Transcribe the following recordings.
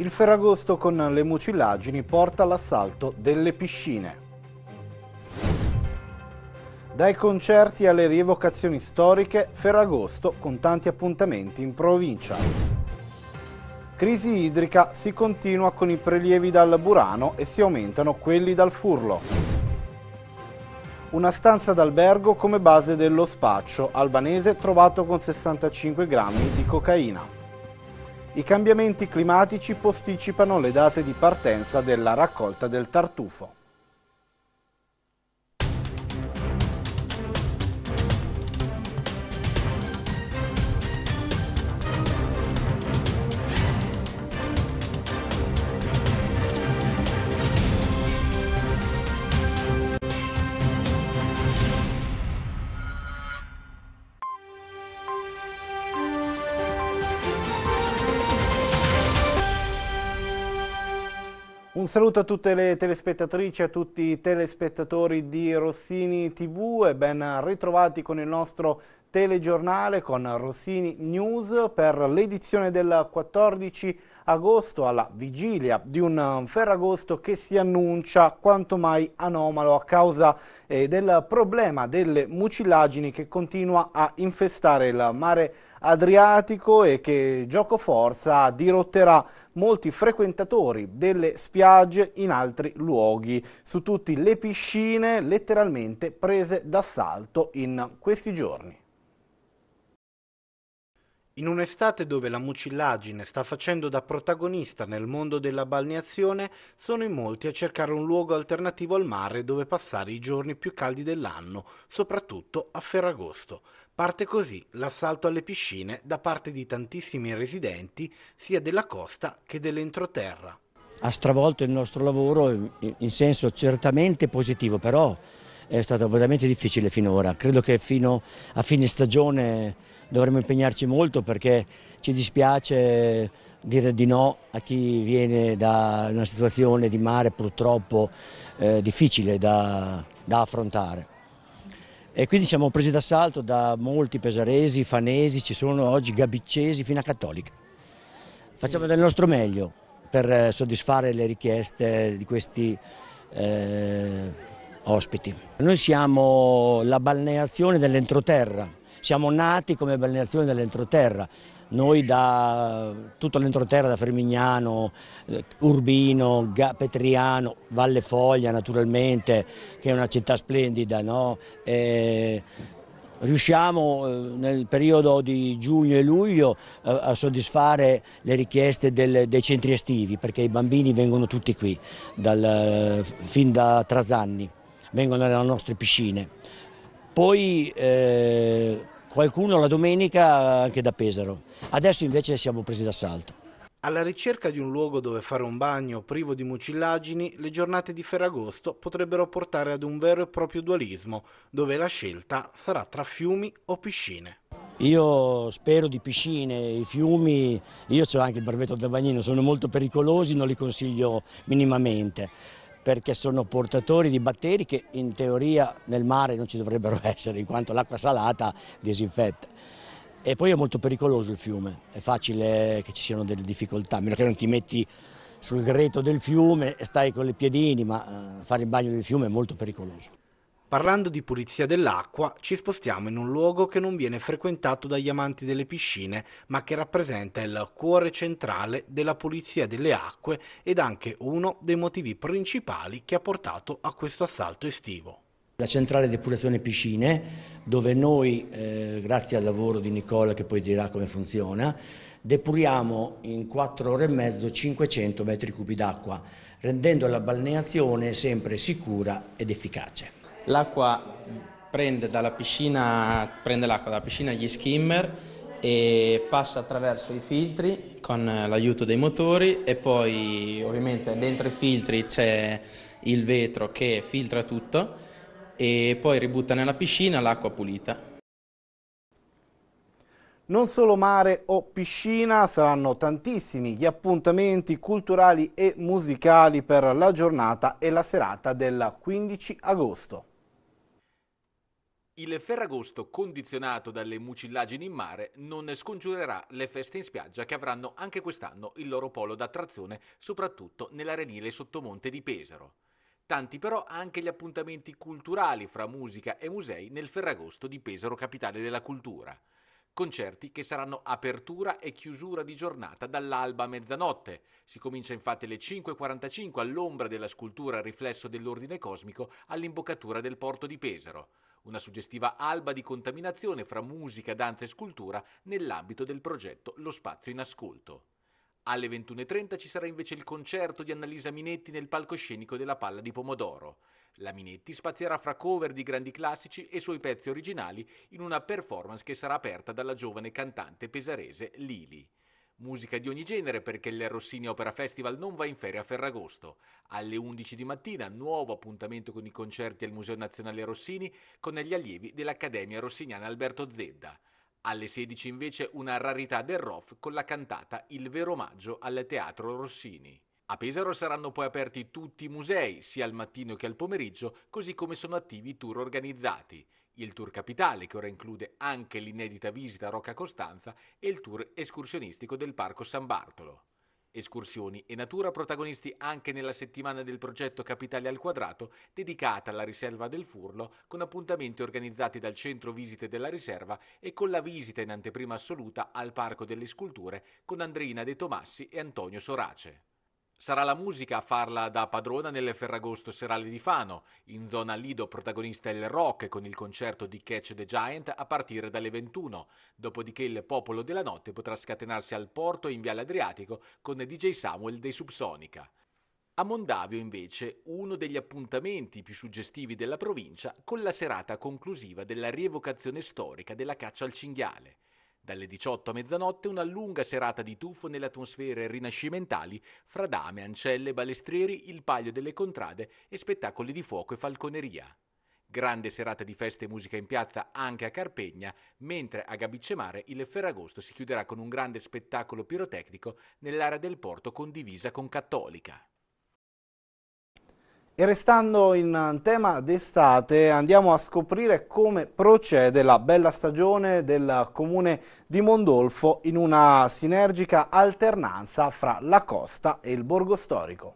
Il Ferragosto con le mucillaggini porta all'assalto delle piscine. Dai concerti alle rievocazioni storiche, Ferragosto con tanti appuntamenti in provincia. Crisi idrica si continua con i prelievi dal Burano e si aumentano quelli dal Furlo. Una stanza d'albergo come base dello spaccio albanese trovato con 65 grammi di cocaina. I cambiamenti climatici posticipano le date di partenza della raccolta del tartufo. saluto a tutte le telespettatrici, a tutti i telespettatori di Rossini TV e ben ritrovati con il nostro telegiornale con Rossini News per l'edizione del 14 agosto alla vigilia di un um, ferragosto che si annuncia quanto mai anomalo a causa eh, del problema delle mucillagini che continua a infestare il mare Adriatico e che gioco forza dirotterà molti frequentatori delle spiagge in altri luoghi, su tutte le piscine letteralmente prese d'assalto in questi giorni. In un'estate dove la mucillagine sta facendo da protagonista nel mondo della balneazione, sono in molti a cercare un luogo alternativo al mare dove passare i giorni più caldi dell'anno, soprattutto a Ferragosto. Parte così l'assalto alle piscine da parte di tantissimi residenti, sia della costa che dell'entroterra. Ha stravolto il nostro lavoro in senso certamente positivo, però è stato veramente difficile finora. Credo che fino a fine stagione dovremo impegnarci molto perché ci dispiace dire di no a chi viene da una situazione di mare purtroppo eh, difficile da, da affrontare. E quindi siamo presi d'assalto da molti pesaresi, fanesi, ci sono oggi gabiccesi fino a cattolica. Facciamo del nostro meglio per eh, soddisfare le richieste di questi eh, ospiti. Noi siamo la balneazione dell'entroterra, siamo nati come balneazione dell'entroterra. Noi da tutto l'entroterra, da Fermignano, eh, Urbino, Petriano, Valle Foglia naturalmente, che è una città splendida, no? E riusciamo eh, nel periodo di giugno e luglio a soddisfare le richieste del, dei centri estivi perché i bambini vengono tutti qui dal, fin da Trasanni vengono nelle nostre piscine. Poi eh, qualcuno la domenica anche da Pesaro. Adesso invece siamo presi d'assalto. Alla ricerca di un luogo dove fare un bagno privo di mucillagini, le giornate di Ferragosto potrebbero portare ad un vero e proprio dualismo, dove la scelta sarà tra fiumi o piscine. Io spero di piscine, i fiumi, io ho anche il brevetto del bagnino, sono molto pericolosi, non li consiglio minimamente perché sono portatori di batteri che in teoria nel mare non ci dovrebbero essere in quanto l'acqua salata disinfetta. E poi è molto pericoloso il fiume, è facile che ci siano delle difficoltà, a meno che non ti metti sul greto del fiume e stai con le piedini, ma eh, fare il bagno del fiume è molto pericoloso. Parlando di pulizia dell'acqua, ci spostiamo in un luogo che non viene frequentato dagli amanti delle piscine, ma che rappresenta il cuore centrale della pulizia delle acque ed anche uno dei motivi principali che ha portato a questo assalto estivo. La centrale depurazione piscine, dove noi, eh, grazie al lavoro di Nicola che poi dirà come funziona, depuriamo in 4 ore e mezzo 500 metri cubi d'acqua, rendendo la balneazione sempre sicura ed efficace l'acqua prende dalla piscina, prende l'acqua dalla piscina gli skimmer e passa attraverso i filtri con l'aiuto dei motori e poi ovviamente dentro i filtri c'è il vetro che filtra tutto e poi ributta nella piscina l'acqua pulita. Non solo mare o piscina, saranno tantissimi gli appuntamenti culturali e musicali per la giornata e la serata del 15 agosto. Il Ferragosto, condizionato dalle mucillagini in mare, non scongiurerà le feste in spiaggia che avranno anche quest'anno il loro polo d'attrazione, soprattutto nell'arenile sottomonte di Pesaro. Tanti però anche gli appuntamenti culturali fra musica e musei nel Ferragosto di Pesaro, capitale della cultura. Concerti che saranno apertura e chiusura di giornata dall'alba a mezzanotte. Si comincia infatti alle 5.45 all'ombra della scultura riflesso dell'ordine cosmico all'imboccatura del porto di Pesaro una suggestiva alba di contaminazione fra musica, danza e scultura nell'ambito del progetto Lo Spazio in Ascolto. Alle 21.30 ci sarà invece il concerto di Annalisa Minetti nel palcoscenico della Palla di Pomodoro. La Minetti spazierà fra cover di grandi classici e suoi pezzi originali in una performance che sarà aperta dalla giovane cantante pesarese Lili. Musica di ogni genere perché il Rossini Opera Festival non va in ferie a Ferragosto. Alle 11 di mattina nuovo appuntamento con i concerti al Museo Nazionale Rossini con gli allievi dell'Accademia Rossiniana Alberto Zedda. Alle 16 invece una rarità del ROF con la cantata Il vero omaggio al Teatro Rossini. A Pesaro saranno poi aperti tutti i musei, sia al mattino che al pomeriggio, così come sono attivi i tour organizzati il tour capitale, che ora include anche l'inedita visita a Rocca Costanza, e il tour escursionistico del Parco San Bartolo. Escursioni e natura protagonisti anche nella settimana del progetto Capitale al Quadrato, dedicata alla riserva del Furlo, con appuntamenti organizzati dal centro visite della riserva e con la visita in anteprima assoluta al Parco delle Sculture con Andreina De Tomassi e Antonio Sorace. Sarà la musica a farla da padrona nel Ferragosto serale di Fano. In zona Lido protagonista il rock con il concerto di Catch the Giant a partire dalle 21. Dopodiché il popolo della notte potrà scatenarsi al porto in Viale Adriatico con DJ Samuel dei Subsonica. A Mondavio invece uno degli appuntamenti più suggestivi della provincia con la serata conclusiva della rievocazione storica della caccia al cinghiale. Dalle 18 a mezzanotte una lunga serata di tuffo nelle atmosfere rinascimentali fra dame, ancelle, balestrieri, il palio delle contrade e spettacoli di fuoco e falconeria. Grande serata di feste e musica in piazza anche a Carpegna, mentre a Gabicemare il Ferragosto si chiuderà con un grande spettacolo pirotecnico nell'area del porto condivisa con Cattolica. E restando in tema d'estate andiamo a scoprire come procede la bella stagione del comune di Mondolfo in una sinergica alternanza fra la costa e il borgo storico.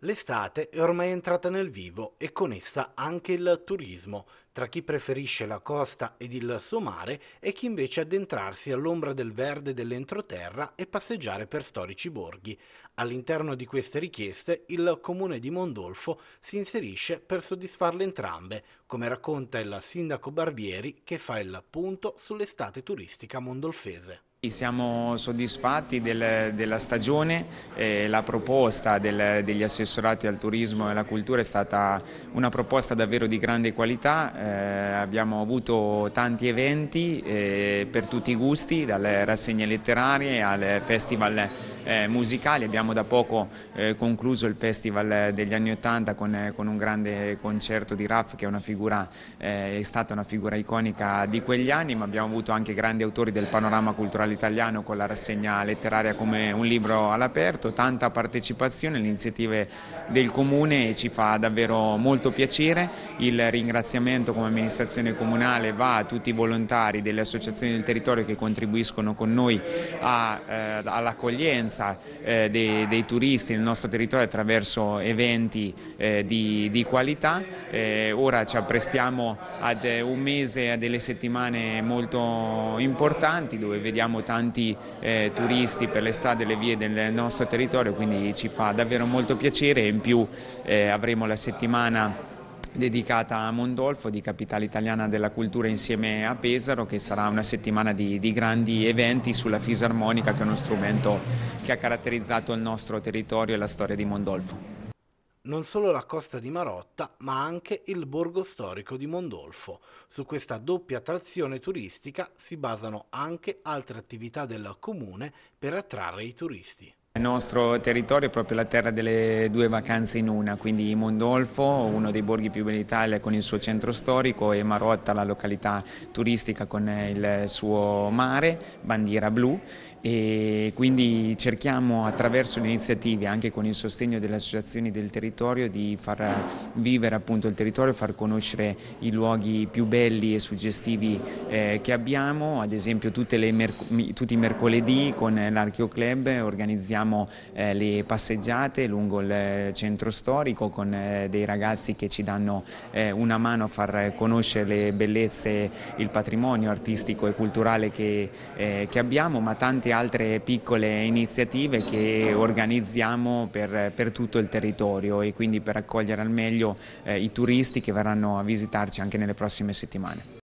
L'estate è ormai entrata nel vivo e con essa anche il turismo tra chi preferisce la costa ed il suo mare e chi invece addentrarsi all'ombra del verde dell'entroterra e passeggiare per storici borghi. All'interno di queste richieste il comune di Mondolfo si inserisce per soddisfarle entrambe, come racconta il sindaco Barbieri che fa il punto sull'estate turistica mondolfese. Siamo soddisfatti del, della stagione, eh, la proposta del, degli assessorati al turismo e alla cultura è stata una proposta davvero di grande qualità, eh, abbiamo avuto tanti eventi eh, per tutti i gusti, dalle rassegne letterarie al festival eh, musicali, abbiamo da poco eh, concluso il festival degli anni Ottanta con, con, un grande concerto di Raff che è, una figura, eh, è stata una figura iconica di quegli anni, ma abbiamo avuto anche grandi autori del panorama culturale italiano con la rassegna letteraria come un libro all'aperto, tanta partecipazione, alle iniziative del Comune e ci fa davvero molto piacere. Il ringraziamento come amministrazione comunale va a tutti i volontari delle associazioni del territorio che contribuiscono con noi eh, all'accoglienza eh, dei, dei, turisti nel nostro territorio attraverso eventi eh, di, di, qualità. Eh, ora ci apprestiamo ad un mese, a delle settimane molto importanti dove vediamo abbiamo tanti eh, turisti per le strade e le vie del nostro territorio, quindi ci fa davvero molto piacere e in più eh, avremo la settimana dedicata a Mondolfo di Capitale Italiana della Cultura insieme a Pesaro che sarà una settimana di, di, grandi eventi sulla fisarmonica che è uno strumento che ha caratterizzato il nostro territorio e la storia di Mondolfo non solo la costa di Marotta, ma anche il borgo storico di Mondolfo. Su questa doppia attrazione turistica si basano anche altre attività del comune per attrarre i turisti. Il nostro territorio è proprio la terra delle due vacanze in una, quindi Mondolfo, uno dei borghi più belli d'Italia con il suo centro storico e Marotta, la località turistica con il suo mare, bandiera blu e quindi cerchiamo attraverso le iniziative, anche con il sostegno delle associazioni del territorio, di far vivere appunto il territorio, far conoscere i luoghi più belli e suggestivi eh, che abbiamo, ad esempio tutti i mercoledì con l'Archeo Club organizziamo eh, le passeggiate lungo il centro storico con eh, dei ragazzi che ci danno eh, una mano a far conoscere le bellezze, il patrimonio artistico e culturale che, eh, che abbiamo, ma tante altre altre piccole iniziative che organizziamo per, per tutto il territorio e quindi per accogliere al meglio eh, i turisti che verranno a visitarci anche nelle prossime settimane.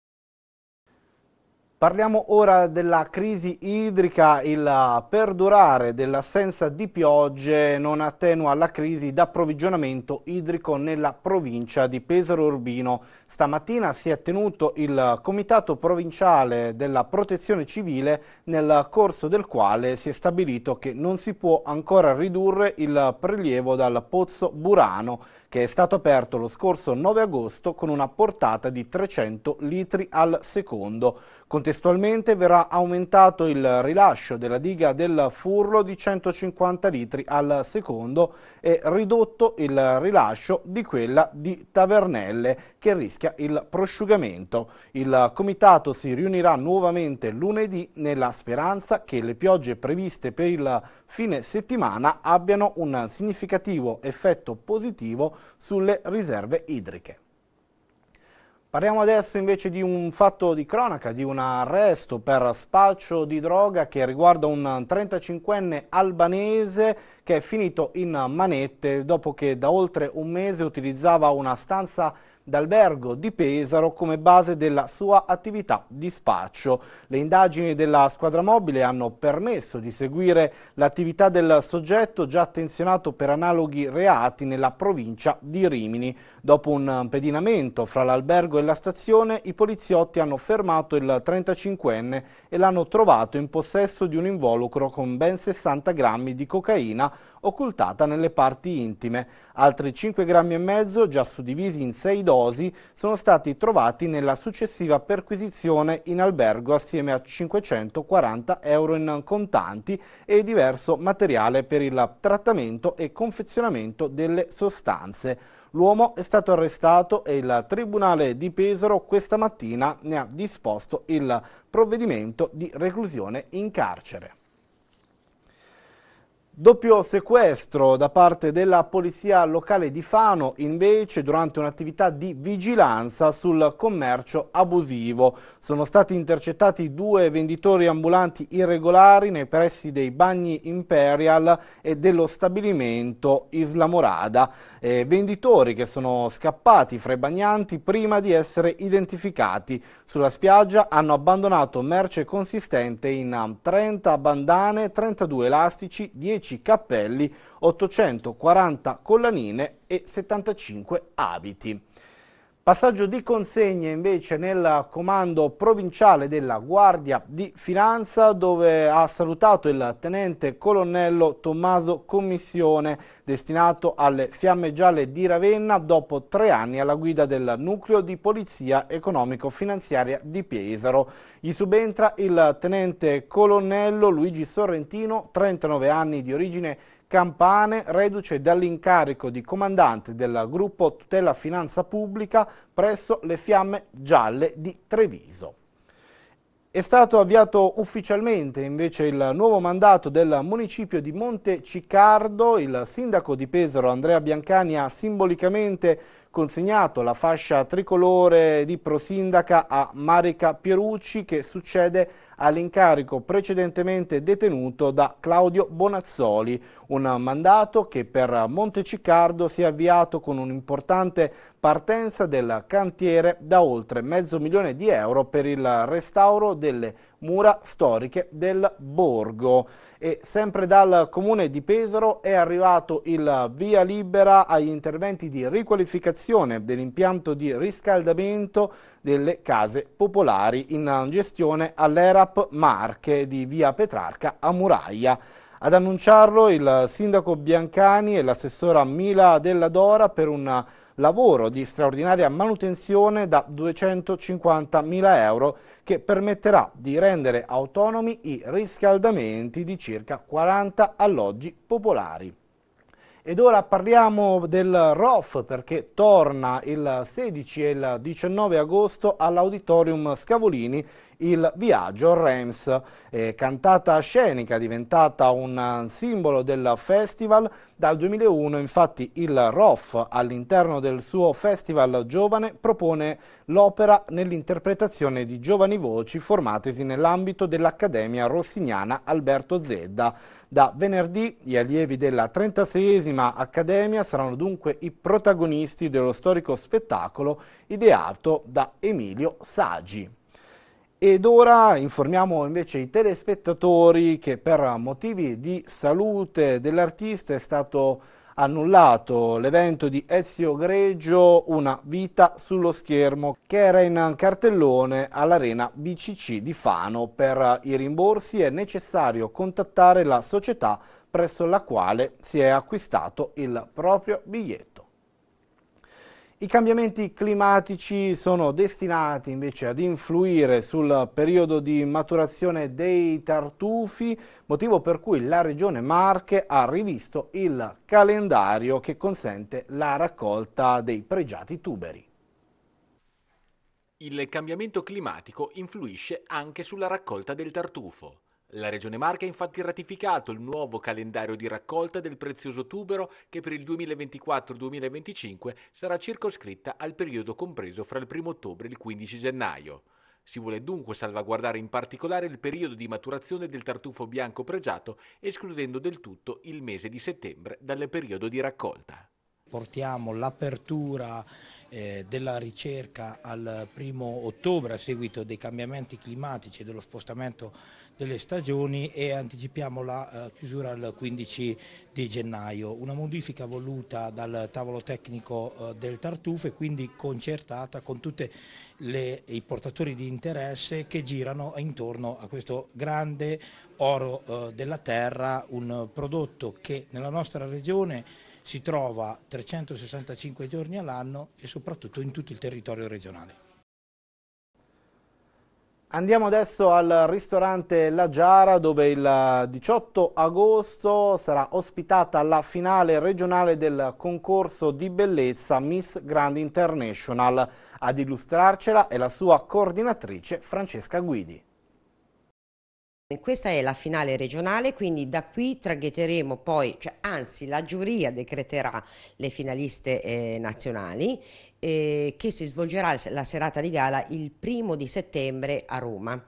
Parliamo ora della crisi idrica, il perdurare dell'assenza di piogge non attenua la crisi d'approvvigionamento idrico nella provincia di Pesaro Urbino. Stamattina si è tenuto il Comitato Provinciale della Protezione Civile nel corso del quale si è stabilito che non si può ancora ridurre il prelievo dal pozzo Burano che è stato aperto lo scorso 9 agosto con una portata di 300 litri al secondo. Contestualmente verrà aumentato il rilascio della diga del Furlo di 150 litri al secondo e ridotto il rilascio di quella di Tavernelle che rischia il prosciugamento. Il comitato si riunirà nuovamente lunedì nella speranza che le piogge previste per il fine settimana abbiano un significativo effetto positivo sulle riserve idriche. Parliamo adesso invece di un fatto di cronaca, di un arresto per spaccio di droga che riguarda un 35enne albanese che è finito in manette dopo che da oltre un mese utilizzava una stanza d'albergo di Pesaro come base della sua attività di spaccio. Le indagini della squadra mobile hanno permesso di seguire l'attività del soggetto già attenzionato per analoghi reati nella provincia di Rimini. Dopo un pedinamento fra l'albergo e la stazione, i poliziotti hanno fermato il 35enne e l'hanno trovato in possesso di un involucro con ben 60 grammi di cocaina occultata nelle parti intime, altri 5 grammi e mezzo già suddivisi in 6 dosi riposi sono stati trovati nella successiva perquisizione in albergo assieme a 540 euro in contanti e diverso materiale per il trattamento e confezionamento delle sostanze. L'uomo è stato arrestato e il Tribunale di Pesaro questa mattina ne ha disposto il provvedimento di reclusione in carcere. Doppio sequestro da parte della polizia locale di Fano invece durante un'attività di vigilanza sul commercio abusivo. Sono stati intercettati due venditori ambulanti irregolari nei pressi dei bagni Imperial e dello stabilimento Islamorada. Eh, venditori che sono scappati fra i bagnanti prima di essere identificati. Sulla spiaggia hanno abbandonato merce consistente in 30 bandane, 32 elastici, 10 10 cappelli, 840 collanine e 75 abiti. Passaggio di consegne invece nel comando provinciale della Guardia di Finanza dove ha salutato il tenente colonnello Tommaso Commissione destinato alle Fiamme Gialle di Ravenna dopo tre anni alla guida del nucleo di polizia economico-finanziaria di Pesaro. Gli subentra il tenente colonnello Luigi Sorrentino, 39 anni di origine Campane, reduce dall'incarico di comandante del gruppo tutela finanza pubblica presso le Fiamme Gialle di Treviso. È stato avviato ufficialmente invece il nuovo mandato del municipio di Monte Ciccardo. Il sindaco di Pesaro Andrea Biancani ha simbolicamente consegnato la fascia tricolore di prosindaca a Marica Pierucci che succede all'incarico precedentemente detenuto da Claudio Bonazzoli, un mandato che per Monteciccardo si è avviato con un'importante partenza del cantiere da oltre mezzo milione di euro per il restauro delle mura storiche del borgo. E sempre dal comune di Pesaro è arrivato il via libera agli interventi di riqualificazione dell'impianto di riscaldamento delle case popolari in gestione all'ERAP Marche di via Petrarca a Muraia. Ad annunciarlo il sindaco Biancani e l'assessora Mila Della Dora per una lavoro di straordinaria manutenzione da 250.000 euro che permetterà di rendere autonomi i riscaldamenti di circa 40 alloggi popolari. Ed ora parliamo del ROF perché torna il 16 e il 19 agosto all'Auditorium Scavolini il viaggio Rams, eh, cantata scenica diventata un simbolo del festival. Dal 2001 infatti il ROF all'interno del suo festival giovane propone l'opera nell'interpretazione di giovani voci formatesi nell'ambito dell'Accademia Rossignana Alberto Zedda. Da venerdì gli allievi della 36esima Accademia saranno dunque i protagonisti dello storico spettacolo ideato da Emilio Sagi. Ed ora informiamo invece i telespettatori che per motivi di salute dell'artista è stato annullato l'evento di Ezio Greggio Una vita sullo schermo che era in cartellone all'arena BCC di Fano. Per i rimborsi è necessario contattare la società presso la quale si è acquistato il proprio biglietto. I cambiamenti climatici sono destinati invece ad influire sul periodo di maturazione dei tartufi, motivo per cui la Regione Marche ha rivisto il calendario che consente la raccolta dei pregiati tuberi. Il cambiamento climatico influisce anche sulla raccolta del tartufo. La Regione Marca ha infatti ratificato il nuovo calendario di raccolta del prezioso tubero che per il 2024-2025 sarà circoscritta al periodo compreso fra il 1 ottobre e il 15 gennaio. Si vuole dunque salvaguardare in particolare il periodo di maturazione del tartufo bianco pregiato, escludendo del tutto il mese di settembre dal periodo di raccolta portiamo l'apertura eh, della ricerca al primo ottobre a seguito dei cambiamenti climatici e dello spostamento delle stagioni e anticipiamo la eh, chiusura al 15 di gennaio. Una modifica voluta dal tavolo tecnico eh, del Tartufo e quindi concertata con tutti i portatori di interesse che girano intorno a questo grande oro della terra, un prodotto che nella nostra regione si trova 365 giorni all'anno e soprattutto in tutto il territorio regionale. Andiamo adesso al ristorante La Giara dove il 18 agosto sarà ospitata la finale regionale del concorso di bellezza Miss Grand International. Ad illustrarcela è la sua coordinatrice Francesca Guidi. Questa è la finale regionale, quindi da qui traghetteremo poi, cioè, anzi la giuria decreterà le finaliste eh, nazionali eh, che si svolgerà la serata di gala il primo di settembre a Roma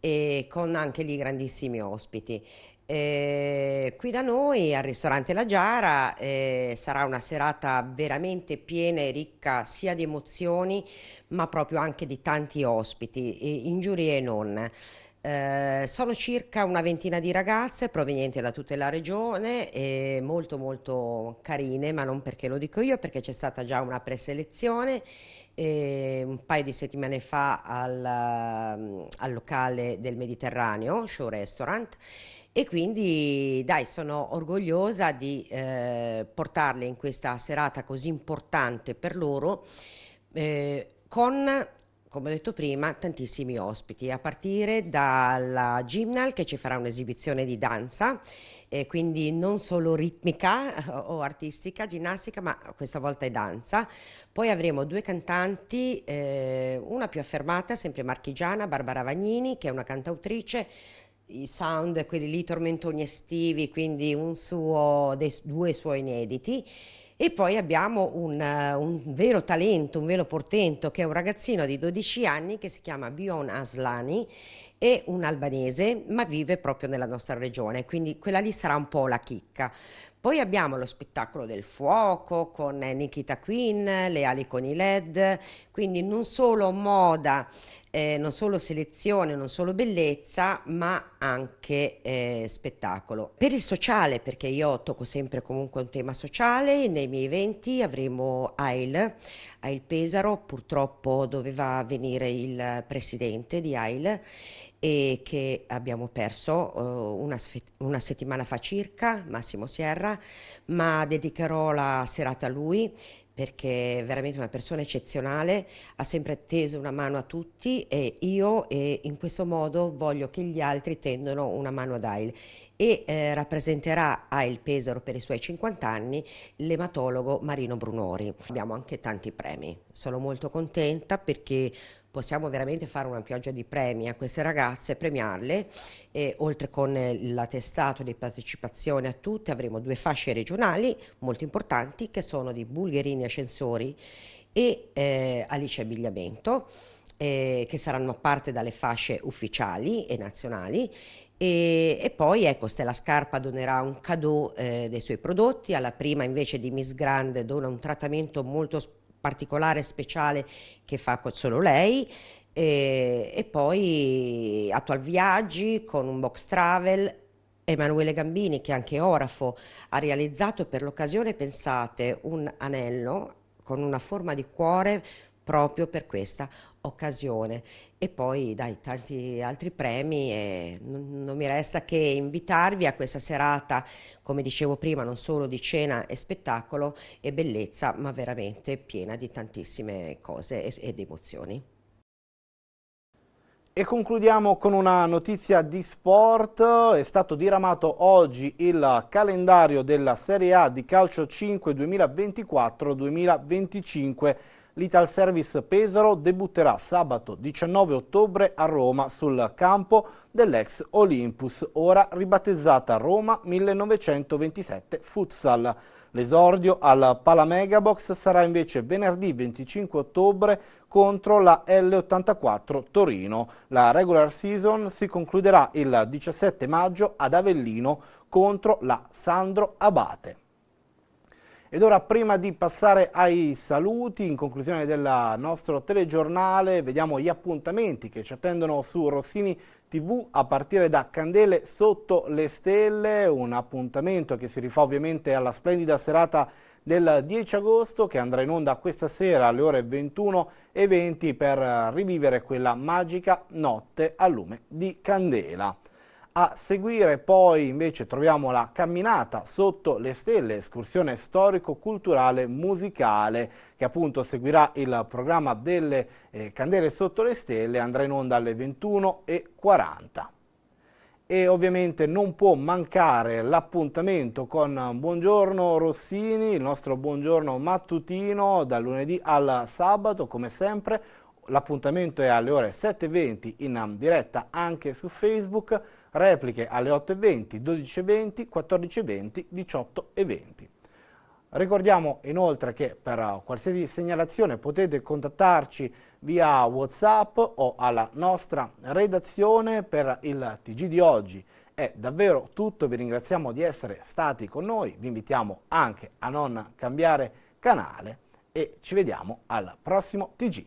e eh, con anche lì grandissimi ospiti. Eh, qui da noi al ristorante La Giara eh, sarà una serata veramente piena e ricca sia di emozioni ma proprio anche di tanti ospiti, in giuria e non. Eh, sono circa una ventina di ragazze provenienti da tutta la regione, eh, molto molto carine, ma non perché lo dico io, perché c'è stata già una preselezione. Eh, un paio di settimane fa al, ehm, al locale del Mediterraneo, Show Restaurant, e quindi dai sono orgogliosa di eh, portarle in questa serata così importante per loro eh, con come ho detto prima, tantissimi ospiti, a partire dalla Gymnal che ci farà un'esibizione di danza, eh, quindi non solo ritmica eh, o artistica, ginnastica, ma questa volta è danza. Poi avremo due cantanti, eh, una più affermata, sempre marchigiana, Barbara Vagnini, che è una cantautrice, i sound, quelli lì tormentoni estivi, quindi suo, dei, due suoi inediti e poi abbiamo un, eh, un, vero talento, un vero portento, che è un ragazzino di 12 anni che si chiama Bion Aslani, è un albanese, ma vive proprio nella nostra regione, quindi quella lì sarà un po' la chicca. Poi abbiamo lo spettacolo del fuoco con Nikita Queen, le ali con i LED, quindi non solo moda eh, non solo selezione, non solo bellezza, ma anche eh, spettacolo. Per il sociale, perché io tocco sempre comunque un tema sociale, nei miei eventi avremo AIL, AIL Pesaro, purtroppo doveva venire il presidente di AIL e che abbiamo perso uh, una, una, settimana fa circa, Massimo Sierra, ma dedicherò la serata a lui perché è veramente una persona eccezionale, ha sempre teso una mano a tutti e io e in questo modo voglio che gli altri tendano una mano ad AIL e eh, rappresenterà AIL Pesaro per i suoi 50 anni l'ematologo Marino Brunori. Abbiamo anche tanti premi, sono molto contenta perché possiamo veramente fare una pioggia di premi a queste ragazze, premiarle, e, oltre con eh, l'attestato di partecipazione a tutte avremo due fasce regionali molto importanti che sono di Bulgherini Ascensori e eh, Alice Abbigliamento eh, che saranno parte dalle fasce ufficiali e nazionali e, e poi ecco Stella Scarpa donerà un cadeau eh, dei suoi prodotti alla prima invece di Miss Grande dona un trattamento molto speciale particolare speciale che fa con solo lei e, e poi Attual Viaggi con un box travel Emanuele Gambini, che anche orafo, ha realizzato per l'occasione, pensate, un anello con una forma di cuore proprio per questa occasione e poi dai tanti altri premi e non mi resta che invitarvi a questa serata come dicevo prima non solo di cena e spettacolo e bellezza ma veramente piena di tantissime cose ed emozioni. E concludiamo con una notizia di sport, è stato diramato oggi il calendario della Serie A di calcio 5 2024-2025 l'Ital Service Pesaro debutterà sabato 19 ottobre a Roma sul campo dell'ex Olympus, ora ribattezzata Roma 1927 Futsal. L'esordio al Palamegabox sarà invece venerdì 25 ottobre contro la L84 Torino. La regular season si concluderà il 17 maggio ad Avellino contro la Sandro Abate. Ed ora prima di passare ai saluti, in conclusione del nostro telegiornale, vediamo gli appuntamenti che ci attendono su Rossini TV a partire da Candele sotto le stelle, un appuntamento che si rifà ovviamente alla splendida serata del 10 agosto che andrà in onda questa sera alle ore 21 e 20 per rivivere quella magica notte a lume di candela. A seguire poi invece troviamo la camminata sotto le stelle, escursione storico-culturale musicale che appunto seguirà il programma delle eh, candele sotto le stelle, andrà in onda alle 21.40 e ovviamente non può mancare l'appuntamento con Buongiorno Rossini, il nostro buongiorno mattutino dal lunedì al sabato come sempre. L'appuntamento è alle ore 7.20 in diretta anche su Facebook repliche alle 8.20, 12.20, 14.20, 18.20. Ricordiamo inoltre che per qualsiasi segnalazione potete contattarci via Whatsapp o alla nostra redazione per il TG di oggi. È davvero tutto, vi ringraziamo di essere stati con noi, vi invitiamo anche a non cambiare canale e ci vediamo al prossimo TG.